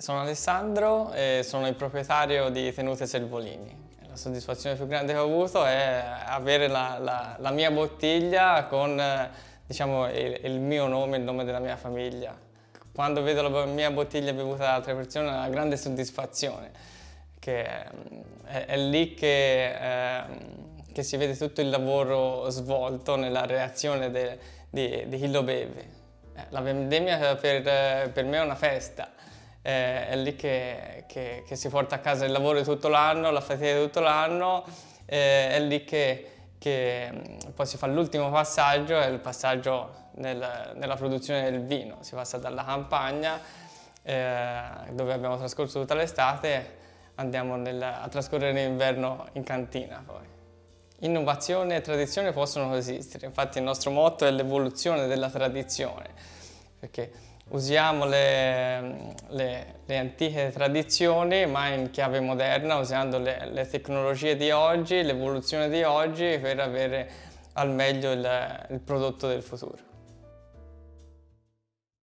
Sono Alessandro e sono il proprietario di Tenute Servolini. La soddisfazione più grande che ho avuto è avere la, la, la mia bottiglia con diciamo, il, il, mio nome, il nome della mia famiglia. Quando vedo la mia bottiglia bevuta da altre persone è una grande soddisfazione, che è, è lì che, eh, che, si vede tutto il lavoro svolto nella reazione de, di, di chi lo beve. Eh, la vendemmia per, per me è una festa eh, è lì che, che, che, si porta a casa il lavoro di tutto l'anno, la fatica di tutto l'anno, eh, è lì che, che, mm, poi si fa l'ultimo passaggio, è il passaggio nel, nella produzione del vino, si passa dalla campagna eh, dove abbiamo trascorso tutta l'estate, andiamo nel, a trascorrere l'inverno in cantina poi. Innovazione e tradizione possono coesistere, infatti il nostro motto è l'evoluzione della tradizione, perché usiamo le, mm, le, le antiche tradizioni ma in chiave moderna usando le, le tecnologie di oggi, l'evoluzione di oggi per avere al meglio il, il prodotto del futuro.